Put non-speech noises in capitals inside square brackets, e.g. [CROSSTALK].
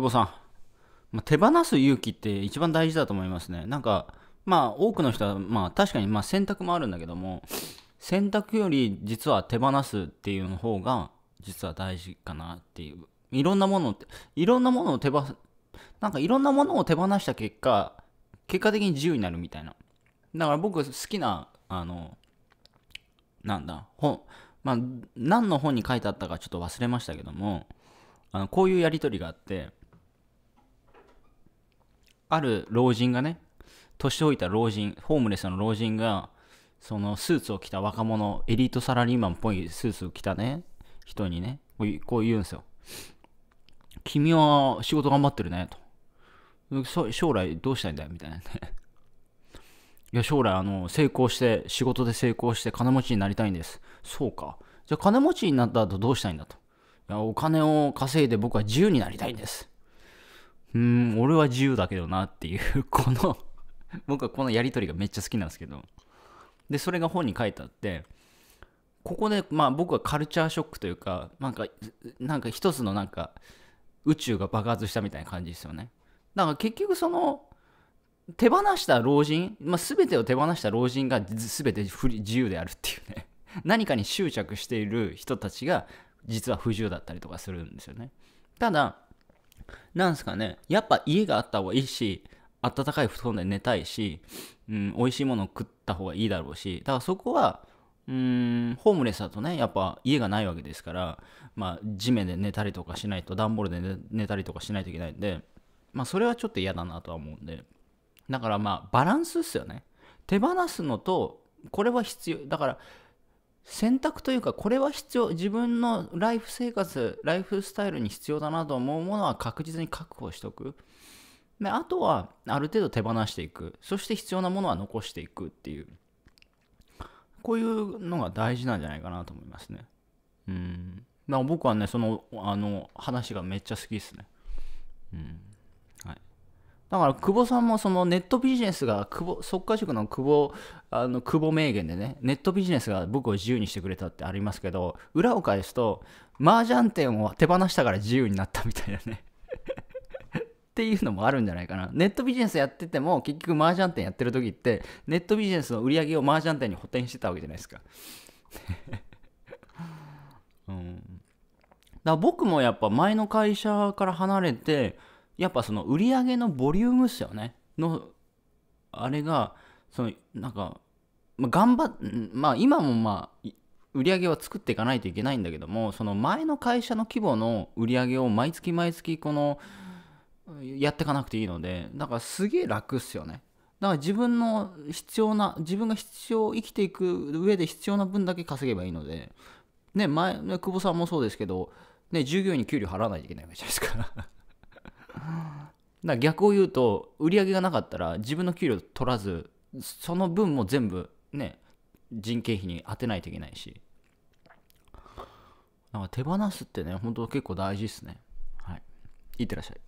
久保さん、まあ、手放す勇気って一番大事だと思いますね。なんか、まあ、多くの人は、まあ、確かにまあ選択もあるんだけども、選択より実は手放すっていうの方が、実は大事かなっていう。いろんなものって、いろんなものを手放す、なんかいろんなものを手放した結果、結果的に自由になるみたいな。だから僕好きな、あの、なんだ、本、まあ、何の本に書いてあったかちょっと忘れましたけども、あのこういうやり取りがあって、ある老人がね、年老いた老人、ホームレスの老人が、そのスーツを着た若者、エリートサラリーマンっぽいスーツを着たね、人にね、こう言うんですよ。君は仕事頑張ってるね、と。将来どうしたいんだよ、みたいなね。いや、将来、あの、成功して、仕事で成功して、金持ちになりたいんです。そうか。じゃあ、金持ちになった後どうしたいんだと。いや、お金を稼いで僕は自由になりたいんです。うん、俺は自由だけどなっていう、この [LAUGHS] 僕はこのやり取りがめっちゃ好きなんですけど。で、それが本に書いてあって、ここで、まあ僕はカルチャーショックというか、なんか、なんか一つのなんか、宇宙が爆発したみたいな感じですよね。だから結局その、手放した老人、まあ、全てを手放した老人が全て不自由であるっていうね [LAUGHS] 何かに執着している人たちが実は不自由だったりとかするんですよねただなんすかね、やっぱ家があった方がいいし、暖かい布団で寝たいし、うん、美味しいものを食った方がいいだろうし、だからそこは、うーん、ホームレスだとね、やっぱ家がないわけですから、まあ、地面で寝たりとかしないと、段ボールで寝たりとかしないといけないんで、まあ、それはちょっと嫌だなとは思うんで、だからまあ、バランスっすよね。手放すのと、これは必要。だから、選択というかこれは必要自分のライフ生活ライフスタイルに必要だなと思うものは確実に確保しておくであとはある程度手放していくそして必要なものは残していくっていうこういうのが大事なんじゃないかなと思いますねうんだから僕はねそのあの話がめっちゃ好きですねうんだから久保さんもそのネットビジネスが久保即価塾の久保あの久保名言でねネットビジネスが僕を自由にしてくれたってありますけど裏を返すと麻雀店を手放したから自由になったみたいなね [LAUGHS] っていうのもあるんじゃないかなネットビジネスやってても結局麻雀店やってる時ってネットビジネスの売り上げを麻雀店に補填してたわけじゃないですか [LAUGHS] うんだから僕もやっぱ前の会社から離れてやっぱその売り上げのボリュームっすよね。の、あれが、その、なんか、まあ、頑張っ、まあ今もまあ、売り上げは作っていかないといけないんだけども、その前の会社の規模の売り上げを毎月毎月この、やっていかなくていいので、だからすげえ楽っすよね。だから自分の必要な、自分が必要、生きていく上で必要な分だけ稼げばいいので、ね、前、久保さんもそうですけど、ね、従業員に給料払わないといけないわけじゃないですかだ逆を言うと売り上げがなかったら自分の給料取らずその分も全部ね人件費に当てないといけないしなんか手放すってね本当結構大事ですねはいいってらっしゃい